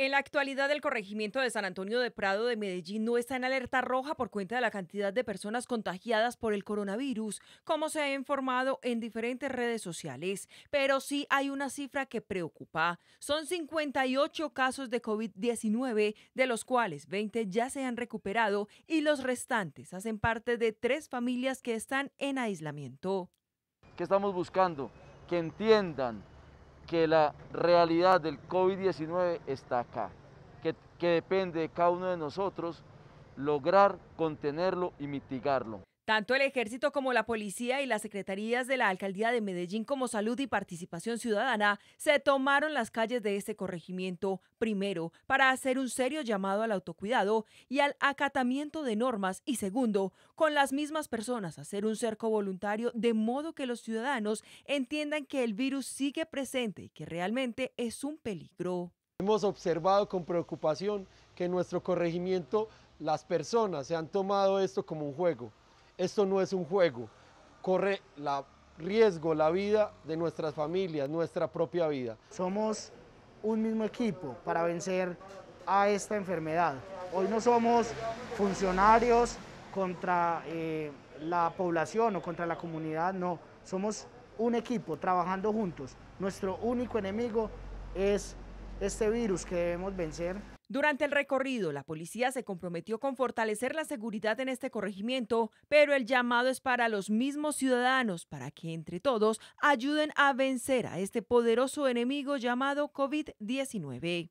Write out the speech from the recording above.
En la actualidad, el corregimiento de San Antonio de Prado de Medellín no está en alerta roja por cuenta de la cantidad de personas contagiadas por el coronavirus, como se ha informado en diferentes redes sociales. Pero sí hay una cifra que preocupa. Son 58 casos de COVID-19, de los cuales 20 ya se han recuperado y los restantes hacen parte de tres familias que están en aislamiento. ¿Qué estamos buscando? Que entiendan que la realidad del COVID-19 está acá, que, que depende de cada uno de nosotros lograr contenerlo y mitigarlo. Tanto el ejército como la policía y las secretarías de la alcaldía de Medellín como Salud y Participación Ciudadana se tomaron las calles de este corregimiento primero para hacer un serio llamado al autocuidado y al acatamiento de normas y segundo, con las mismas personas hacer un cerco voluntario de modo que los ciudadanos entiendan que el virus sigue presente y que realmente es un peligro. Hemos observado con preocupación que en nuestro corregimiento las personas se han tomado esto como un juego. Esto no es un juego. Corre la riesgo la vida de nuestras familias, nuestra propia vida. Somos un mismo equipo para vencer a esta enfermedad. Hoy no somos funcionarios contra eh, la población o contra la comunidad, no. Somos un equipo trabajando juntos. Nuestro único enemigo es este virus que debemos vencer. Durante el recorrido, la policía se comprometió con fortalecer la seguridad en este corregimiento, pero el llamado es para los mismos ciudadanos, para que entre todos ayuden a vencer a este poderoso enemigo llamado COVID-19.